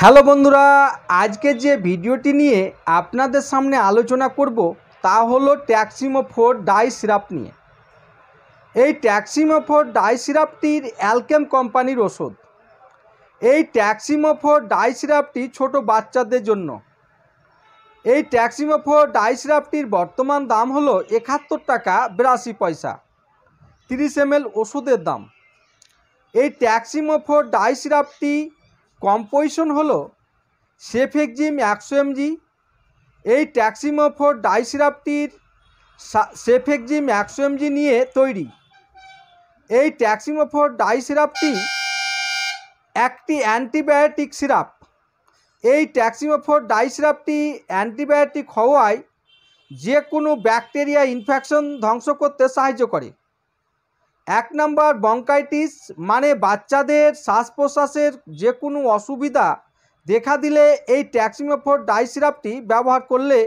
hello বন্ধুরা আজকে যে ভিডিওটি নিয়ে আপনাদের সামনে আলোচনা করব তা হলো ট্যাক্সিমো ফোর ডাই সিরাপ নিয়ে এই ট্যাক্সিমো ফোর ডাই সিরাপটির অ্যালকেম কোম্পানির ওষুধ এই ট্যাক্সিমো ফোর ডাই সিরাপটি ছোট বাচ্চাদের জন্য এই ট্যাক্সিমো ফোর ডাই সিরাপটির বর্তমান দাম হলো একাত্তর টাকা বিরাশি পয়সা তিরিশ এম এল ওষুধের দাম এই ট্যাক্সিমো ফোর ডাই সিরাপটি কম্পোজিশন হলো একজিম একশো এমজি এই ট্যাক্সিমোফোর ডাইসিরাপটির সেফ একজিম একশো এমজি নিয়ে তৈরি এই ট্যাক্সিমোফোর ডাইসিরাপটি একটি অ্যান্টিবায়োটিক সিরাপ এই ট্যাক্সিমোফোর ডাইসিরাপটি অ্যান্টিবায়োটিক হওয়ায় যে কোনো ব্যাকটেরিয়া ইনফেকশন ধ্বংস করতে সাহায্য করে এক নম্বর বঙ্কাইটিস মানে বাচ্চাদের শ্বাস প্রশ্বাসের যে কোনো অসুবিধা দেখা দিলে এই ট্যাক্সিমোফোর ডাই সিরাপটি ব্যবহার করলে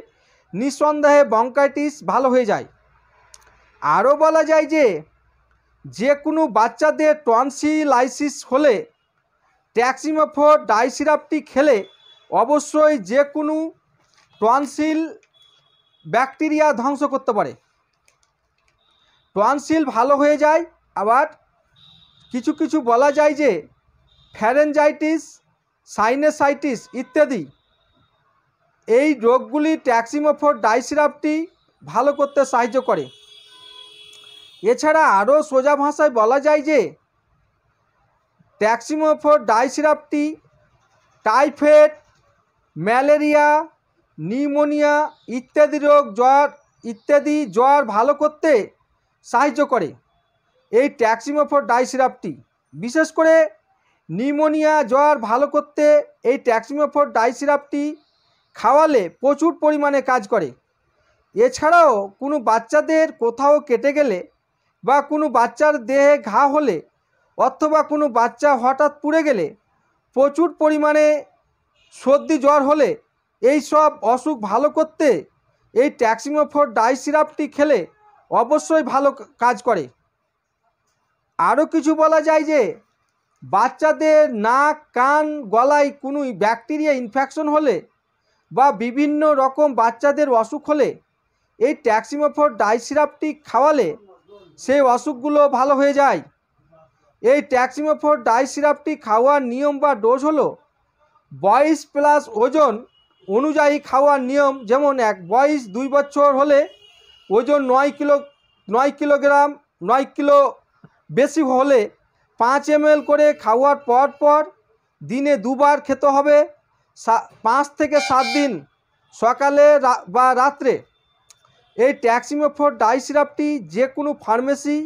নিঃসন্দেহে বঙ্কাইটিস ভালো হয়ে যায় আরও বলা যায় যে যে কোনো বাচ্চাদের টনসিলাইসিস হলে ট্যাক্সিমোফোর ডাই সিরাপটি খেলে অবশ্যই যে কোনো টনসিল ব্যাকটেরিয়া ধ্বংস করতে পারে টনসিল ভালো হয়ে যায় আবার কিছু কিছু বলা যায় যে ফ্যারেঞ্জাইটিস সাইনেসাইটিস ইত্যাদি এই রোগগুলি ট্যাক্সিমোফোর ডাইসিরাপটি ভালো করতে সাহায্য করে এছাড়া আরও সোজা ভাষায় বলা যায় যে ট্যাক্সিমোফোর ডাইসিরাপটি টাইফয়েড ম্যালেরিয়া নিউমোনিয়া ইত্যাদি রোগ জ্বর ইত্যাদি জ্বর ভালো করতে সাহায্য করে এই ট্যাক্সিমোফোর ডাই সিরাপটি বিশেষ করে নিউমোনিয়া জ্বর ভালো করতে এই ট্যাক্সিমোফোর ডাই সিরাপটি খাওয়ালে প্রচুর পরিমাণে কাজ করে এছাড়াও কোনো বাচ্চাদের কোথাও কেটে গেলে বা কোনো বাচ্চার দেহে ঘা হলে অথবা কোনো বাচ্চা হঠাৎ পুড়ে গেলে প্রচুর পরিমাণে সর্দি জ্বর হলে এই সব অসুখ ভালো করতে এই ট্যাক্সিমোফোর ডাই সিরাপটি খেলে অবশ্যই ভালো কাজ করে আরও কিছু বলা যায় যে বাচ্চাদের নাক কান গলায় কোনো ব্যাকটেরিয়া ইনফেকশন হলে বা বিভিন্ন রকম বাচ্চাদের অসুখ হলে এই ট্যাক্সিমোফোর ডাইসিরাপটি খাওয়ালে সেই অসুখগুলো ভালো হয়ে যায় এই ট্যাক্সিমোফোর ডাইসিরাপটি খাওয়ার নিয়ম বা ডোজ হলো বয়স প্লাস ওজন অনুযায়ী খাওয়ার নিয়ম যেমন এক বয়স দুই বছর হলে ওজন নয় কিলো নয় কিলোগ্রাম নয় কিলো বেশি হলে পাঁচ এম করে খাওয়ার পর পর দিনে দুবার খেতে হবে পাঁচ থেকে সাত দিন সকালে বা রাত্রে এই ট্যাক্সিমোফোর ডাই সিরাপটি যে কোনো ফার্মেসি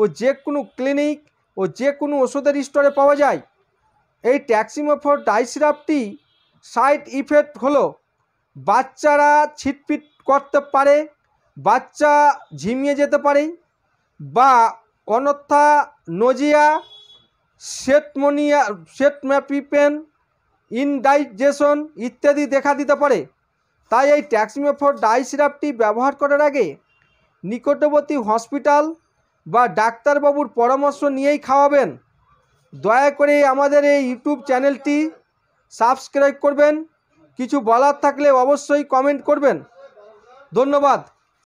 ও যে কোনো ক্লিনিক ও যে কোনো ওষুধের স্টোরে পাওয়া যায় এই ট্যাক্সিমোফোর ডাই সিরাপটি সাইড ইফেক্ট হলো বাচ্চারা ছিটপিট করতে পারে বাচ্চা ঝিমিয়ে যেতে পারে বা অনথা নজিয়া শ্বেতমনিয়া পেন ইনডাইজেশন ইত্যাদি দেখা দিতে পারে তাই এই ট্যাক্সিমেফোর ডাই সিরাপটি ব্যবহার করার আগে নিকটবর্তী হসপিটাল বা ডাক্তারবাবুর পরামর্শ নিয়েই খাওয়াবেন দয়া করে আমাদের এই ইউটিউব চ্যানেলটি সাবস্ক্রাইব করবেন কিছু বলার থাকলে অবশ্যই কমেন্ট করবেন ধন্যবাদ